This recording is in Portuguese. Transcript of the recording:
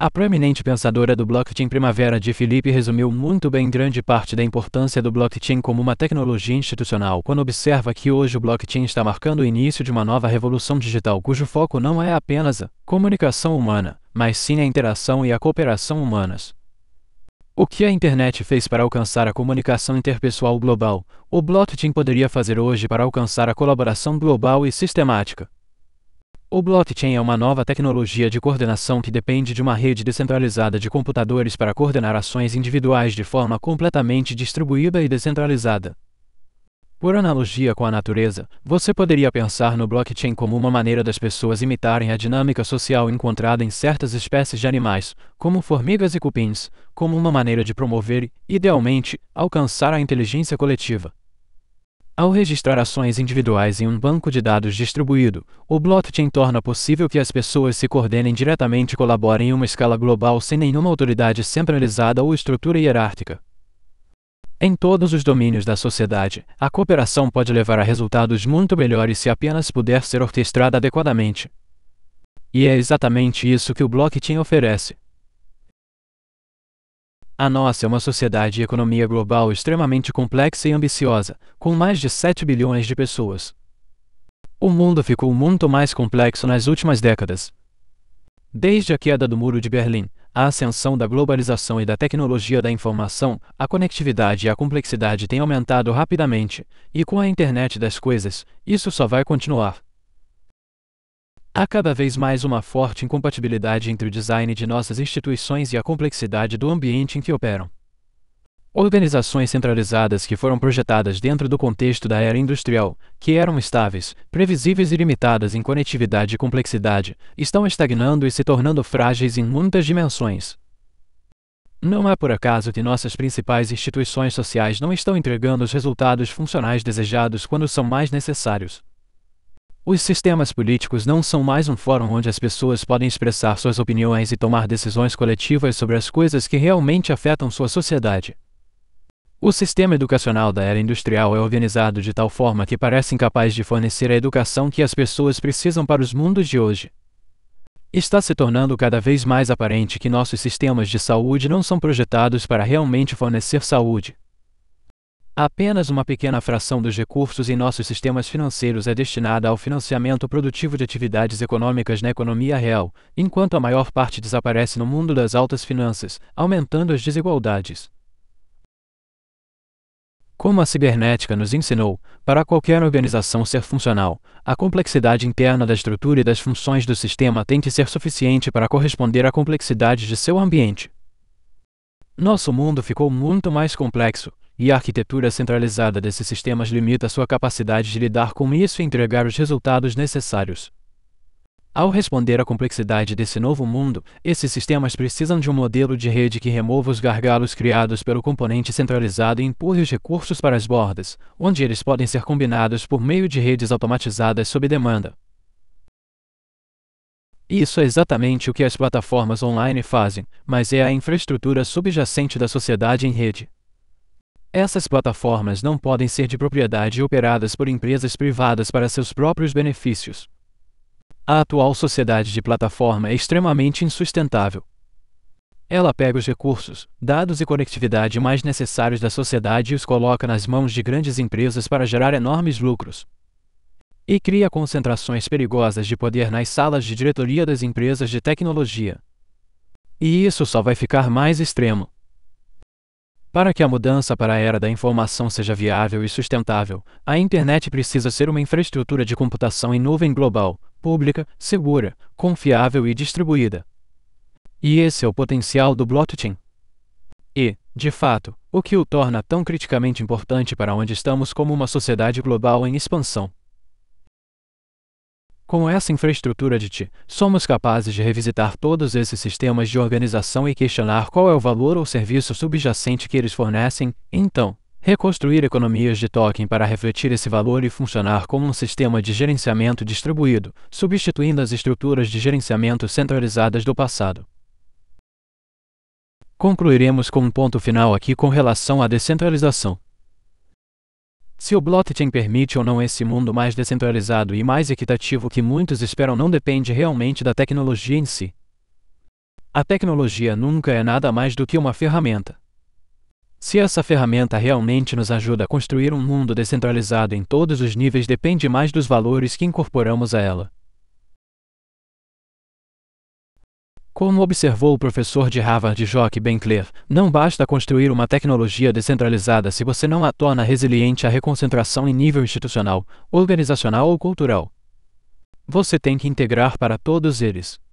A proeminente pensadora do blockchain Primavera de Felipe resumiu muito bem grande parte da importância do blockchain como uma tecnologia institucional quando observa que hoje o blockchain está marcando o início de uma nova revolução digital cujo foco não é apenas a comunicação humana, mas sim a interação e a cooperação humanas. O que a internet fez para alcançar a comunicação interpessoal global, o blockchain poderia fazer hoje para alcançar a colaboração global e sistemática. O blockchain é uma nova tecnologia de coordenação que depende de uma rede descentralizada de computadores para coordenar ações individuais de forma completamente distribuída e descentralizada. Por analogia com a natureza, você poderia pensar no blockchain como uma maneira das pessoas imitarem a dinâmica social encontrada em certas espécies de animais, como formigas e cupins, como uma maneira de promover e, idealmente, alcançar a inteligência coletiva. Ao registrar ações individuais em um banco de dados distribuído, o blockchain torna possível que as pessoas se coordenem diretamente e colaborem em uma escala global sem nenhuma autoridade centralizada ou estrutura hierárquica. Em todos os domínios da sociedade, a cooperação pode levar a resultados muito melhores se apenas puder ser orquestrada adequadamente. E é exatamente isso que o blockchain oferece. A nossa é uma sociedade e economia global extremamente complexa e ambiciosa, com mais de 7 bilhões de pessoas. O mundo ficou muito mais complexo nas últimas décadas. Desde a queda do Muro de Berlim, a ascensão da globalização e da tecnologia da informação, a conectividade e a complexidade têm aumentado rapidamente, e com a internet das coisas, isso só vai continuar. Há cada vez mais uma forte incompatibilidade entre o design de nossas instituições e a complexidade do ambiente em que operam. Organizações centralizadas que foram projetadas dentro do contexto da era industrial, que eram estáveis, previsíveis e limitadas em conectividade e complexidade, estão estagnando e se tornando frágeis em muitas dimensões. Não é por acaso que nossas principais instituições sociais não estão entregando os resultados funcionais desejados quando são mais necessários. Os sistemas políticos não são mais um fórum onde as pessoas podem expressar suas opiniões e tomar decisões coletivas sobre as coisas que realmente afetam sua sociedade. O sistema educacional da era industrial é organizado de tal forma que parece incapaz de fornecer a educação que as pessoas precisam para os mundos de hoje. Está se tornando cada vez mais aparente que nossos sistemas de saúde não são projetados para realmente fornecer saúde, Apenas uma pequena fração dos recursos em nossos sistemas financeiros é destinada ao financiamento produtivo de atividades econômicas na economia real, enquanto a maior parte desaparece no mundo das altas finanças, aumentando as desigualdades. Como a cibernética nos ensinou, para qualquer organização ser funcional, a complexidade interna da estrutura e das funções do sistema tem que ser suficiente para corresponder à complexidade de seu ambiente. Nosso mundo ficou muito mais complexo, e a arquitetura centralizada desses sistemas limita sua capacidade de lidar com isso e entregar os resultados necessários. Ao responder à complexidade desse novo mundo, esses sistemas precisam de um modelo de rede que remova os gargalos criados pelo componente centralizado e empurre os recursos para as bordas, onde eles podem ser combinados por meio de redes automatizadas sob demanda. Isso é exatamente o que as plataformas online fazem, mas é a infraestrutura subjacente da sociedade em rede. Essas plataformas não podem ser de propriedade operadas por empresas privadas para seus próprios benefícios. A atual sociedade de plataforma é extremamente insustentável. Ela pega os recursos, dados e conectividade mais necessários da sociedade e os coloca nas mãos de grandes empresas para gerar enormes lucros. E cria concentrações perigosas de poder nas salas de diretoria das empresas de tecnologia. E isso só vai ficar mais extremo. Para que a mudança para a era da informação seja viável e sustentável, a internet precisa ser uma infraestrutura de computação em nuvem global, pública, segura, confiável e distribuída. E esse é o potencial do blockchain. E, de fato, o que o torna tão criticamente importante para onde estamos como uma sociedade global em expansão. Com essa infraestrutura de TI, somos capazes de revisitar todos esses sistemas de organização e questionar qual é o valor ou serviço subjacente que eles fornecem, então, reconstruir economias de token para refletir esse valor e funcionar como um sistema de gerenciamento distribuído, substituindo as estruturas de gerenciamento centralizadas do passado. Concluiremos com um ponto final aqui com relação à descentralização. Se o blockchain permite ou não esse mundo mais descentralizado e mais equitativo que muitos esperam não depende realmente da tecnologia em si. A tecnologia nunca é nada mais do que uma ferramenta. Se essa ferramenta realmente nos ajuda a construir um mundo descentralizado em todos os níveis depende mais dos valores que incorporamos a ela. Como observou o professor de Harvard Jock Benkler, não basta construir uma tecnologia descentralizada se você não a torna resiliente à reconcentração em nível institucional, organizacional ou cultural. Você tem que integrar para todos eles.